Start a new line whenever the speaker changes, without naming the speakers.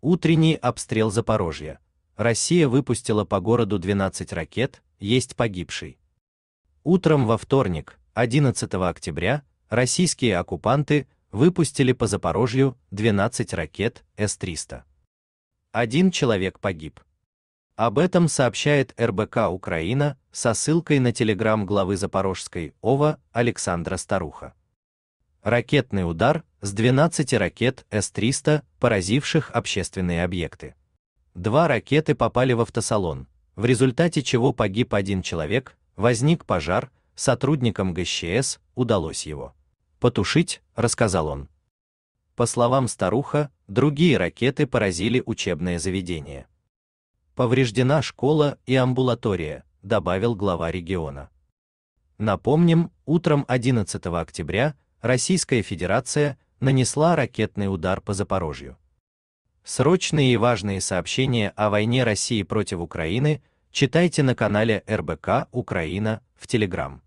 Утренний обстрел Запорожья. Россия выпустила по городу 12 ракет, есть погибший. Утром во вторник, 11 октября, российские оккупанты выпустили по Запорожью 12 ракет С-300. Один человек погиб. Об этом сообщает РБК Украина со ссылкой на телеграм главы Запорожской ОВА Александра Старуха ракетный удар с 12 ракет С-300, поразивших общественные объекты. Два ракеты попали в автосалон, в результате чего погиб один человек, возник пожар, сотрудникам ГЩС удалось его потушить, рассказал он. По словам старуха, другие ракеты поразили учебное заведение. Повреждена школа и амбулатория, добавил глава региона. Напомним, утром 11 октября Российская Федерация нанесла ракетный удар по Запорожью. Срочные и важные сообщения о войне России против Украины читайте на канале РБК Украина в Телеграм.